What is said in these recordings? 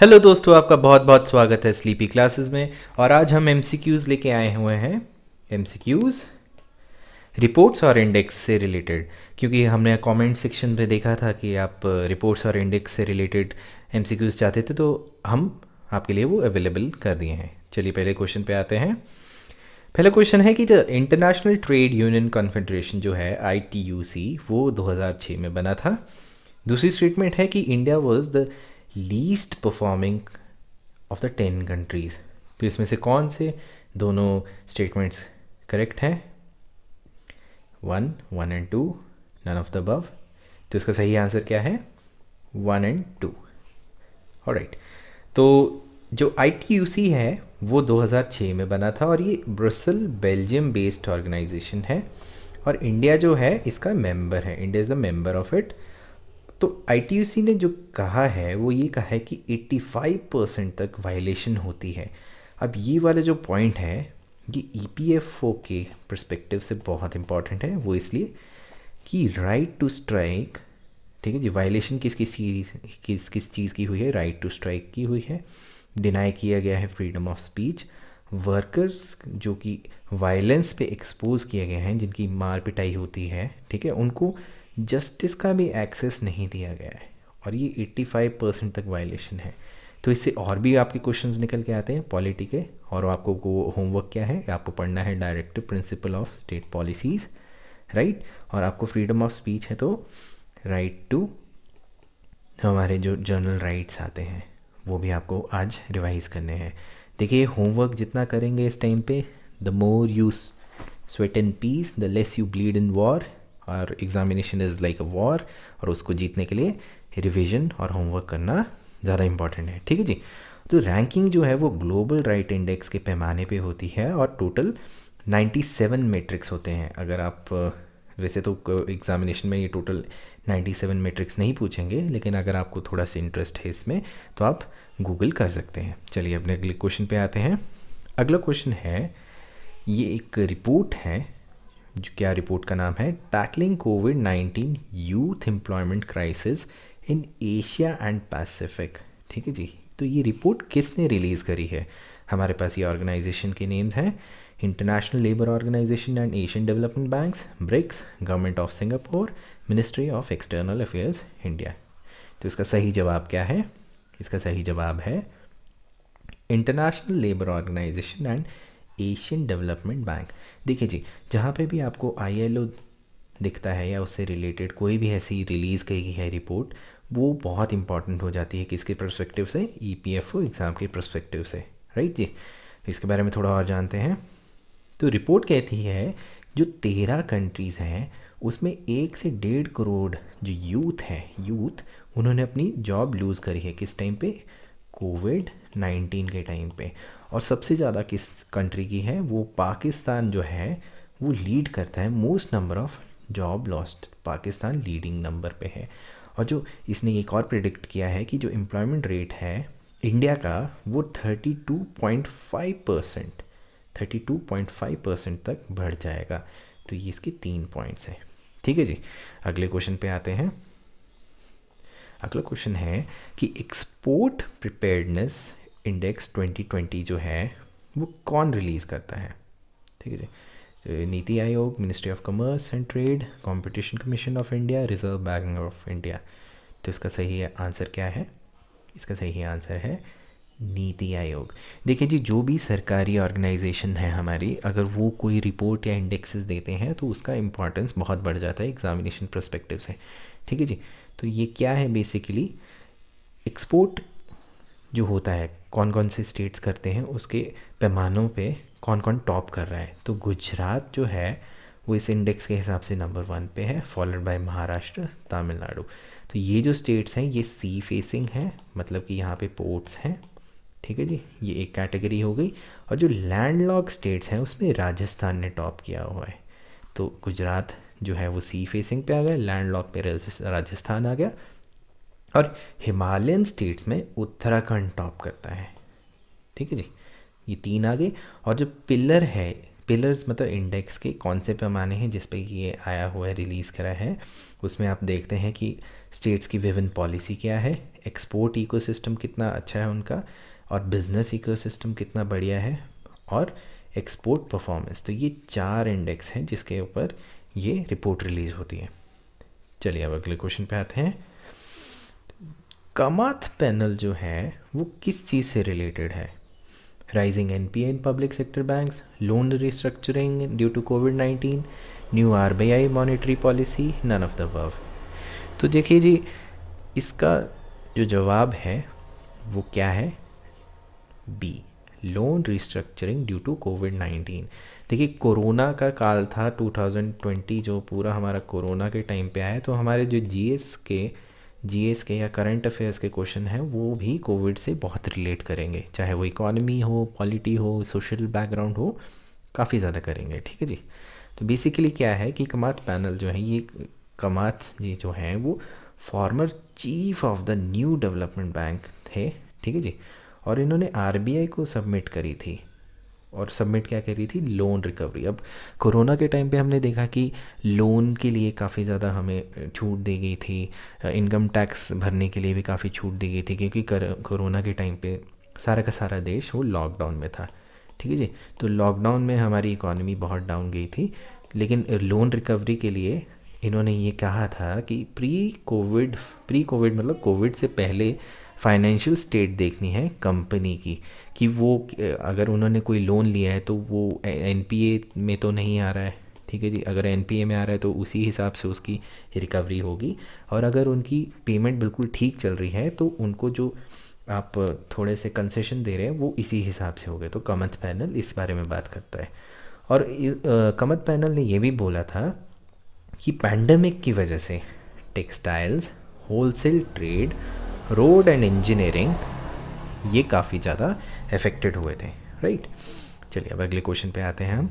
hello दोस्तों आपका बहुत बहुत स्वागत है स्लीपी क्लासेस में और आज हम एम लेके आए हुए हैं एम रिपोर्ट्स और इंडेक्स से रिलेटेड क्योंकि हमने कमेंट सेक्शन पे देखा था कि आप रिपोर्ट्स uh, और इंडेक्स से रिलेटेड एम चाहते थे तो हम आपके लिए वो अवेलेबल कर दिए हैं चलिए पहले क्वेश्चन पे आते हैं पहला क्वेश्चन है कि the International Trade Union Confederation जो है आई वो दो में बना था दूसरी स्टेटमेंट है कि India was the least performing of the ten countries तो इसमें से कौन से दोनों स्टेटमेंट्स करेक्ट हैं one one and two none of the above तो इसका सही आंसर क्या है वन एंड टू और राइट तो जो आई है वो 2006 में बना था और ये ब्रसल बेल्जियम बेस्ड ऑर्गेनाइजेशन है और इंडिया जो है इसका मेंबर है India is the member of it तो आई ने जो कहा है वो ये कहा है कि 85 परसेंट तक वायलेशन होती है अब ये वाला जो पॉइंट है ये ई पी एफ ओ के परस्पेक्टिव से बहुत इंपॉर्टेंट है वो इसलिए कि राइट टू स्ट्राइक ठीक है जी वायलेशन किस किस चीज़ किस किस चीज़ की हुई है राइट टू स्ट्राइक की हुई है डिनाई किया गया है फ्रीडम ऑफ स्पीच वर्कर्स जो कि वायलेंस पे एक्सपोज किए गए हैं जिनकी मार पिटाई होती है ठीक है उनको जस्टिस का भी एक्सेस नहीं दिया गया है और ये 85 परसेंट तक वायलेशन है तो इससे और भी आपके क्वेश्चंस निकल के आते हैं पॉलिटी के और आपको वो होमवर्क क्या है आपको पढ़ना है directive principle of state policies right और आपको फ्रीडम ऑफ स्पीच है तो राइट टू हमारे जो जर्नल राइट्स आते हैं वो भी आपको आज रिवाइज़ करने हैं देखिए होमवर्क जितना करेंगे इस टाइम पे the more you sweat and peace the less you bleed in war और examination is like a war और उसको जीतने के लिए रिविज़न और होमवर्क करना ज़्यादा इम्पॉर्टेंट है ठीक है जी तो रैंकिंग जो है वो ग्लोबल राइट इंडेक्स के पैमाने पे होती है और टोटल 97 मैट्रिक्स होते हैं अगर आप वैसे तो एग्ज़ामिनेशन में ये टोटल 97 मैट्रिक्स नहीं पूछेंगे लेकिन अगर आपको थोड़ा सा इंटरेस्ट है इसमें तो आप गूगल कर सकते हैं चलिए अपने अगले क्वेश्चन पे आते हैं अगला क्वेश्चन है ये एक रिपोर्ट है जो क्या रिपोर्ट का नाम है tackling COVID nineteen youth employment crisis in Asia and Pacific ठीक है जी तो ये रिपोर्ट किसने रिलीज़ करी है हमारे पास ये ऑर्गेनाइजेशन के नेम्स हैं International Labour Organisation and Asian Development banks BRICS government of Singapore Ministry of External Affairs India तो इसका सही जवाब क्या है इसका सही जवाब है International Labour Organisation and Asian Development Bank देखिए जी जहाँ पे भी आपको ओ दिखता है या उससे रिलेटेड कोई भी ऐसी रिलीज़ की गई है रिपोर्ट वो बहुत इंपॉर्टेंट हो जाती है किसके प्रस्पेक्टिव से E P F O exam के प्रस्पेक्टिव से राइट जी इसके बारे में थोड़ा और जानते हैं तो रिपोर्ट कहती है जो तेरह कंट्रीज़ हैं उसमें एक से डेढ़ करोड़ जो यूथ हैं यूथ उन्होंने अपनी जॉब लूज़ करी है किस टाइम पे कोविड नाइन्टीन के टाइम पे और सबसे ज़्यादा किस कंट्री की है वो पाकिस्तान जो है वो लीड करता है most number of job lost Pakistan leading number पे है और जो इसने एक और प्रिडिक्ट किया है कि जो एम्प्लॉयमेंट रेट है इंडिया का वो 32.5 परसेंट 32.5 परसेंट तक बढ़ जाएगा तो ये इसके तीन पॉइंट्स हैं ठीक है जी अगले क्वेश्चन पे आते हैं अगला क्वेश्चन है कि एक्सपोर्ट प्रिपेयर्डनेस इंडेक्स 2020 जो है वो कौन रिलीज़ करता है ठीक है जी तो NITI Aayog Ministry of Commerce and Trade Competition Commission of India Reserve Bank of India तो इसका सही आंसर क्या है इसका सही आंसर है नीति आयोग देखिए जी जो भी सरकारी ऑर्गेनाइजेशन है हमारी अगर वो कोई रिपोर्ट या इंडेक्सेस देते हैं तो उसका इंपॉर्टेंस बहुत बढ़ जाता है एग्जामिनेशन प्रस्पेक्टिव से ठीक है जी तो ये क्या है बेसिकली एक्सपोर्ट जो होता है कौन कौन से स्टेट्स करते हैं उसके पैमानों पे कौन कौन टॉप कर रहा है तो गुजरात जो है वो इस इंडेक्स के हिसाब से नंबर वन पे है फॉलोड बाय महाराष्ट्र तमिलनाडु तो ये जो स्टेट्स हैं ये सी फेसिंग हैं मतलब कि यहाँ पे पोर्ट्स हैं ठीक है जी ये एक कैटेगरी हो गई और जो लॉक स्टेट्स हैं उसमें राजस्थान ने टॉप किया हुआ है तो गुजरात जो है वो सी फेसिंग पे आ गया लॉक पे राजस्थान आ गया और हिमालयन स्टेट्स में उत्तराखंड टॉप करता है ठीक है जी ये तीन आ गए और जो पिलर है पिलर्स मतलब इंडेक्स के कौन से पैमाने हैं जिस पे ये आया हुआ है रिलीज़ करा है उसमें आप देखते हैं कि स्टेट्स की विभिन्न पॉलिसी क्या है एक्सपोर्ट इकोसिस्टम कितना अच्छा है उनका और बिजनेस इकोसिस्टम कितना बढ़िया है और एक्सपोर्ट परफॉर्मेंस तो ये चार इंडेक्स हैं जिसके ऊपर ये रिपोर्ट रिलीज़ होती है चलिए अब अगले क्वेश्चन पे आते हैं कमाथ पैनल जो है वो किस चीज़ से रिलेटेड है rising N P in public sector banks loan restructuring due to COVID nineteen new R B I monetary policy none of the above तो देखिए जी इसका जो जवाब है वो क्या है B loan restructuring due to COVID nineteen देखिए कोरोना का काल था 2020 जो पूरा हमारा कोरोना के टाइम पे आया तो हमारे जो एस के जीएस के या करंट अफेयर्स के क्वेश्चन हैं वो भी कोविड से बहुत रिलेट करेंगे चाहे वो इकोनॉमी हो पॉलिटी हो सोशल बैकग्राउंड हो काफ़ी ज़्यादा करेंगे ठीक है जी तो बेसिकली क्या है कि कमात पैनल जो है ये कमात जी जो हैं वो former chief of the New Development Bank थे ठीक है जी और इन्होंने आर को सबमिट करी थी और सबमिट क्या कह रही थी लोन रिकवरी अब कोरोना के टाइम पे हमने देखा कि लोन के लिए काफ़ी ज़्यादा हमें छूट दी गई थी इनकम टैक्स भरने के लिए भी काफ़ी छूट दी गई थी क्योंकि कोरोना के टाइम पे सारा का सारा देश वो लॉकडाउन में था ठीक है जी तो लॉकडाउन में हमारी इकोनॉमी बहुत डाउन गई थी लेकिन लोन रिकवरी के लिए इन्होंने ये कहा था कि प्री कोविड प्री कोविड मतलब कोविड से पहले फाइनेंशियल स्टेट देखनी है कंपनी की कि वो अगर उन्होंने कोई लोन लिया है तो वो एन में तो नहीं आ रहा है ठीक है जी अगर एन में आ रहा है तो उसी हिसाब से उसकी रिकवरी होगी और अगर उनकी पेमेंट बिल्कुल ठीक चल रही है तो उनको जो आप थोड़े से कंसेशन दे रहे हैं वो इसी हिसाब से हो गए तो कमत पैनल इस बारे में बात करता है और कमत पैनल ने ये भी बोला था कि पैंडमिक की वजह से textiles wholesale trade road and engineering ये काफ़ी ज़्यादा अफेक्टेड हुए थे राइट चलिए अब अगले क्वेश्चन पे आते हैं हम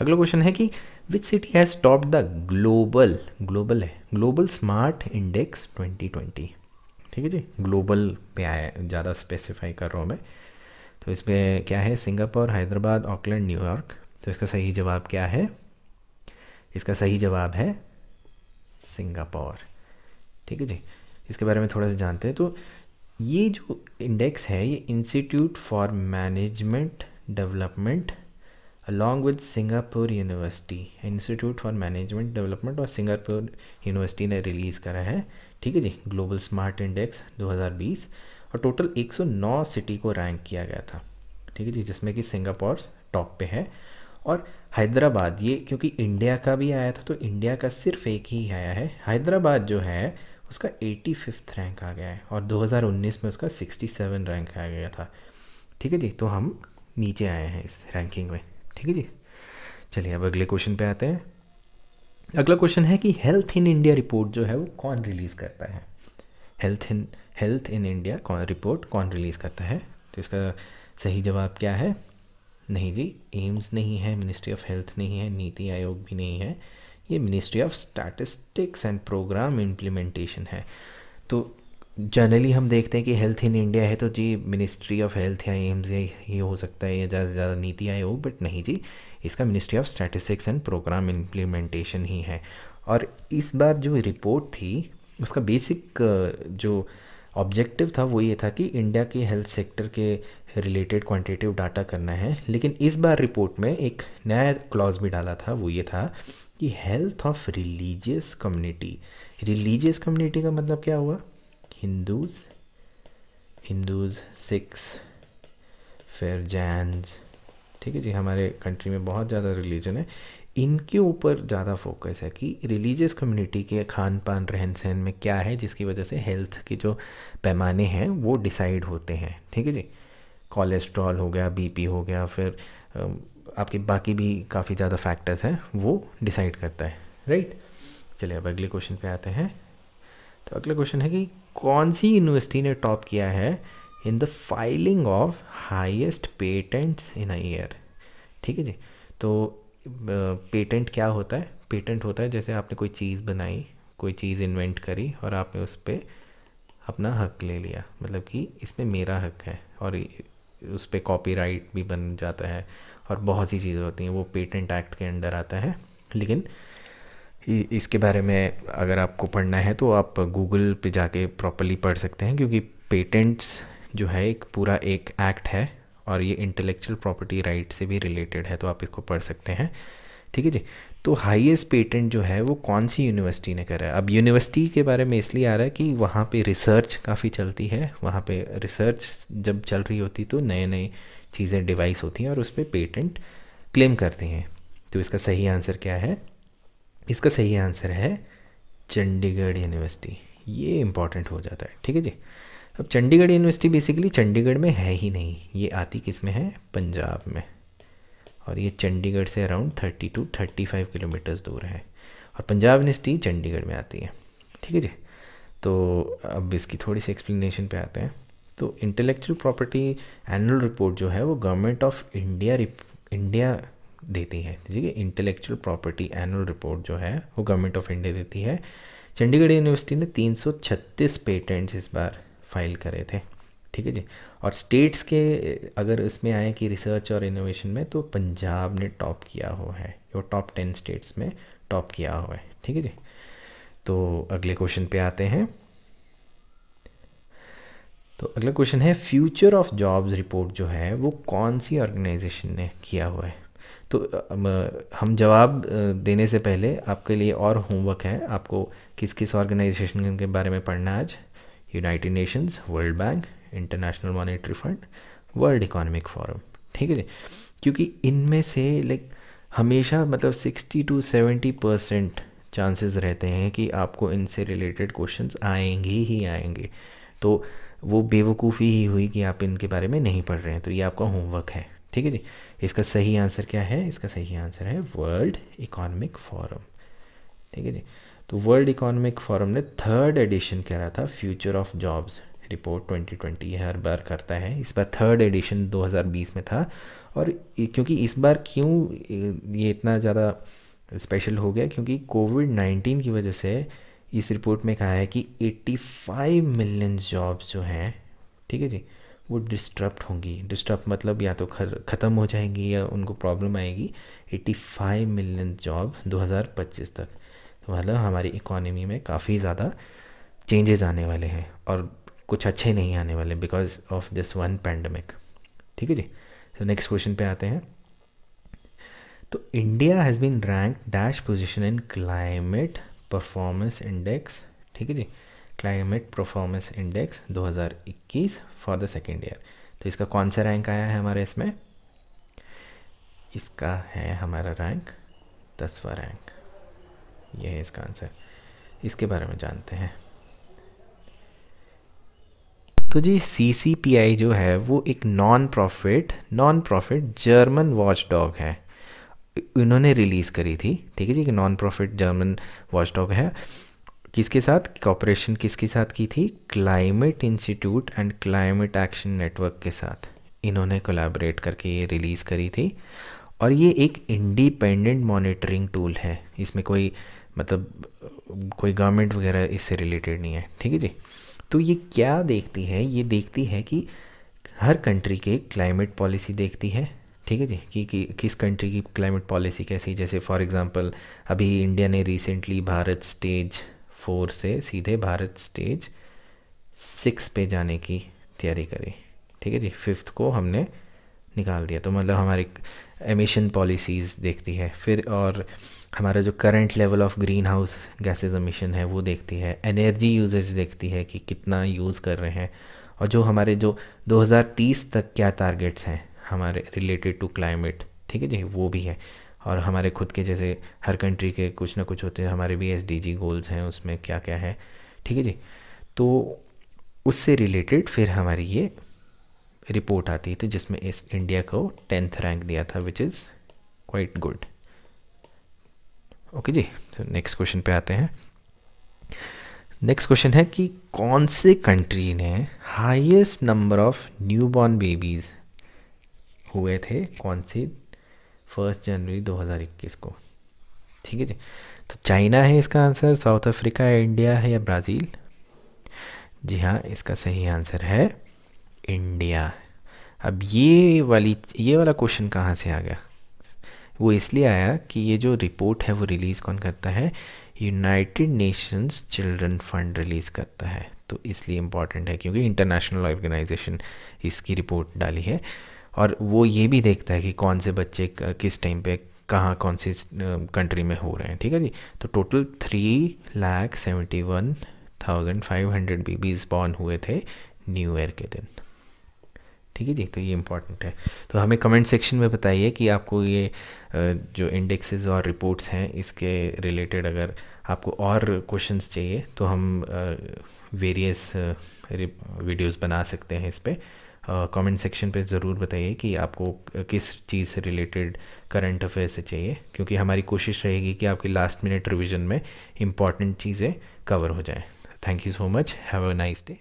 अगला क्वेश्चन है कि which city has top the global global है ग्लोबल स्मार्ट इंडेक्स 2020 ठीक है जी ग्लोबल पे आया ज़्यादा स्पेसिफाई कर रहा हूँ मैं तो इसमें क्या है सिंगापुर हैदराबाद ऑकलैंड न्यूयॉर्क तो इसका सही जवाब क्या है इसका सही जवाब है सिंगापुर ठीक है जी इसके बारे में थोड़ा सा जानते हैं तो ये जो इंडेक्स है ये Institute for Management Development along with Singapore University Institute for Management Development और सिंगापुर यूनिवर्सिटी ने रिलीज़ करा है ठीक है जी ग्लोबल स्मार्ट इंडेक्स 2020 और टोटल 109 सिटी को रैंक किया गया था ठीक है जी जिसमें कि सिंगापुर टॉप पे है और हैदराबाद ये क्योंकि इंडिया का भी आया था तो इंडिया का सिर्फ एक ही आया है हैदराबाद जो है उसका एटी फिफ्थ रैंक आ गया है और 2019 में उसका 67 रैंक आ गया था ठीक है जी तो हम नीचे आए हैं इस रैंकिंग में ठीक है जी चलिए अब अगले क्वेश्चन पे आते हैं अगला क्वेश्चन है कि हेल्थ इन इंडिया रिपोर्ट जो है वो कौन रिलीज़ करता है health in health in India कौन रिपोर्ट कौन रिलीज़ करता है तो इसका सही जवाब क्या है नहीं जी एम्स नहीं है मिनिस्ट्री ऑफ हेल्थ नहीं है नीति आयोग भी नहीं है ये Ministry of Statistics and Programme Implementation है तो जनरली हम देखते हैं कि हेल्थ इन इंडिया है तो जी मिनिस्ट्री ऑफ हेल्थ या एम्स ये हो सकता है या ज़्यादा से ज़्यादा नीति आए हो बट नहीं जी इसका Ministry of Statistics and Programme Implementation ही है और इस बार जो रिपोर्ट थी उसका बेसिक जो ऑब्जेक्टिव था वो ये था कि इंडिया के हेल्थ सेक्टर के रिलेटेड क्वांटिटेटिव डाटा करना है लेकिन इस बार रिपोर्ट में एक नया क्लॉज भी डाला था वो ये था कि health of religious community religious community का मतलब क्या हुआ हिंदूज हिंदूज सिक्स फिर जैन्स ठीक है जी हमारे कंट्री में बहुत ज़्यादा रिलीजन है इनके ऊपर ज़्यादा फोकस है कि रिलीजियस कम्युनिटी के खान पान रहन सहन में क्या है जिसकी वजह से हेल्थ के जो पैमाने हैं वो डिसाइड होते हैं ठीक है जी कोलेस्ट्रॉल हो गया बीपी हो गया फिर आपके बाकी भी काफ़ी ज़्यादा फैक्टर्स हैं वो डिसाइड करता है राइट चलिए अब अगले क्वेश्चन पे आते हैं तो अगला क्वेश्चन है कि कौन सी यूनिवर्सिटी ने टॉप किया है in the filing of highest patents in a year ठीक है जी तो पेटेंट क्या होता है पेटेंट होता है जैसे आपने कोई चीज़ बनाई कोई चीज़ इन्वेंट करी और आपने उस पर अपना हक ले लिया मतलब कि इसमें मेरा हक है और उस पर कॉपी भी बन जाता है और बहुत सी चीज़ें होती हैं वो पेटेंट एक्ट के अंडर आता है लेकिन इसके बारे में अगर आपको पढ़ना है तो आप गूगल पे जाके प्रॉपरली पढ़ सकते हैं क्योंकि पेटेंट्स जो है एक पूरा एक एक्ट है और ये इंटेलेक्चुअल प्रॉपर्टी राइट से भी रिलेटेड है तो आप इसको पढ़ सकते हैं ठीक है जी तो हाईएस्ट पेटेंट जो है वो कौन सी यूनिवर्सिटी ने करा है अब यूनिवर्सिटी के बारे में इसलिए आ रहा है कि वहाँ पे रिसर्च काफ़ी चलती है वहाँ पे रिसर्च जब चल रही होती तो नए नए चीज़ें डिवाइस होती हैं और उस पर पेटेंट क्लेम करते हैं तो इसका सही आंसर क्या है इसका सही आंसर है चंडीगढ़ यूनिवर्सिटी ये इंपॉर्टेंट हो जाता है ठीक है जी अब चंडीगढ़ यूनिवर्सिटी बेसिकली चंडीगढ़ में है ही नहीं ये आती किस में है पंजाब में और ये चंडीगढ़ से around thirty two thirty five kilometres दूर है और पंजाब यूनिवर्सिटी चंडीगढ़ में आती है ठीक है जी तो अब इसकी थोड़ी सी एक्सप्लेनेशन पे आते हैं तो इंटेलेक्चुअल प्रॉपर्टी एनुअल रिपोर्ट जो है वो गवर्नमेंट ऑफ इंडिया इंडिया देती है ठीक है इंटेलेक्चुअल प्रॉपर्टी एनुअल रिपोर्ट जो है वो गवर्नमेंट ऑफ इंडिया देती है चंडीगढ़ यूनिवर्सिटी ने 336 पेटेंट्स इस बार फाइल करे थे ठीक है जी और स्टेट्स के अगर इसमें आए कि रिसर्च और इनोवेशन में तो पंजाब ने टॉप किया हुआ है वो टॉप टेन स्टेट्स में टॉप किया हुआ है ठीक है जी तो अगले क्वेश्चन पे आते हैं तो अगला क्वेश्चन है फ्यूचर ऑफ जॉब्स रिपोर्ट जो है वो कौन सी ऑर्गेनाइजेशन ने किया हुआ है तो हम जवाब देने से पहले आपके लिए और होमवर्क है आपको किस किस ऑर्गेनाइजेशन के बारे में पढ़ना आज United Nations World Bank International Monetary Fund World Economic Forum ठीक है जी क्योंकि इनमें से लाइक हमेशा मतलब sixty to seventy percent chances रहते हैं कि आपको इनसे रिलेटेड क्वेश्चंस आएंगे ही आएंगे तो वो बेवकूफ़ी ही हुई कि आप इनके बारे में नहीं पढ़ रहे हैं तो ये आपका होमवर्क है ठीक है जी इसका सही आंसर क्या है इसका सही आंसर है वर्ल्ड इकोनॉमिक फोरम ठीक है जी तो वर्ल्ड इकोनॉमिक फोरम ने थर्ड एडिशन कह रहा था फ्यूचर ऑफ जॉब्स रिपोर्ट 2020 ये हर बार करता है इस बार थर्ड एडिशन 2020 में था और क्योंकि इस बार क्यों ये इतना ज़्यादा स्पेशल हो गया क्योंकि कोविड 19 की वजह से इस रिपोर्ट में कहा है कि 85 मिलियन जॉब जो हैं ठीक है जी वो डिस्टर्ब होंगी डिस्टर्ब मतलब या तो ख़त्म हो जाएंगी या उनको प्रॉब्लम आएगी 85 मिलियन जॉब 2025 तक तो मतलब हमारी इकोनॉमी में काफ़ी ज़्यादा चेंजेस आने वाले हैं और कुछ अच्छे नहीं आने वाले because of this one pandemic ठीक है जी तो नेक्स्ट क्वेश्चन पे आते हैं तो India has been rank dash position in Climate Performance Index ठीक है जी Climate Performance Index 2021 for the second year तो इसका कौन सा रैंक आया है हमारे इसमें इसका है हमारा रैंक दसवा रैंक यह है इसका आंसर इसके बारे में जानते हैं तो जी सी जो है वो एक non profit non profit German watch dog है इन्होंने रिलीज़ करी थी ठीक है जी कि नॉन प्रॉफिट जर्मन वॉचडॉग है किसके साथ कॉपरेशन किसके साथ की थी Climate Institute and Climate Action Network के साथ इन्होंने कोलैबोरेट करके ये रिलीज़ करी थी और ये एक इंडिपेंडेंट मॉनिटरिंग टूल है इसमें कोई मतलब कोई गवर्नमेंट वगैरह इससे रिलेटेड नहीं है ठीक है जी तो ये क्या देखती है ये देखती है कि हर कंट्री के क्लाइमेट पॉलिसी देखती है ठीक है जी कि, कि किस कंट्री की क्लाइमेट पॉलिसी कैसी जैसे फॉर एग्जांपल अभी इंडिया ने रिसेंटली भारत स्टेज फोर से सीधे भारत स्टेज सिक्स पे जाने की तैयारी करी ठीक है जी फिफ्थ को हमने निकाल दिया तो मतलब हमारी एमिशन पॉलिसीज़ देखती है फिर और हमारा जो current level of green house gases emission है वो देखती है एनर्जी यूजेज देखती है कि कितना यूज़ कर रहे हैं और जो हमारे जो 2030 तक क्या टारगेट्स हैं हमारे रिलेटेड टू क्लाइमेट ठीक है जी वो भी है और हमारे खुद के जैसे हर कंट्री के कुछ ना कुछ होते हैं हमारे भी एस गोल्स हैं उसमें क्या क्या है ठीक है जी तो उससे रिलेटेड फिर हमारी ये रिपोर्ट आती है तो जिसमें इस इंडिया को टेंथ रैंक दिया था which is quite good okay जी तो नेक्स्ट क्वेश्चन पे आते हैं नेक्स्ट क्वेश्चन है कि कौन से कंट्री ने highest number of newborn babies हुए थे कौन सी फर्स्ट जनवरी 2021 को ठीक है जी तो चाइना है इसका आंसर साउथ अफ्रीका है इंडिया है या ब्राज़ील जी हाँ इसका सही आंसर है इंडिया अब ये वाली ये वाला क्वेश्चन कहाँ से आ गया वो इसलिए आया कि ये जो रिपोर्ट है वो रिलीज़ कौन करता है United Nations Children Fund release करता है तो इसलिए इम्पॉर्टेंट है क्योंकि इंटरनेशनल ऑर्गेनाइजेशन इसकी रिपोर्ट डाली है और वो ये भी देखता है कि कौन से बच्चे किस टाइम पे कहाँ कौन सी कंट्री में हो रहे हैं ठीक है जी तो total three lakh seventy one thousand five hundred babies born हुए थे न्यू ईयर के दिन ठीक है जी तो ये इम्पॉर्टेंट है तो हमें कमेंट सेक्शन में बताइए कि आपको ये जो इंडेक्सेस और रिपोर्ट्स हैं इसके रिलेटेड अगर आपको और क्वेश्चंस चाहिए तो हम वेरियस वीडियोस बना सकते हैं इस पर कमेंट सेक्शन पे ज़रूर बताइए कि आपको किस चीज़ से रिलेटेड करंट अफेयर से चाहिए क्योंकि हमारी कोशिश रहेगी कि आपकी लास्ट मिनट रिविज़न में इंपॉर्टेंट चीज़ें कवर हो जाएँ thank you so much have a nice day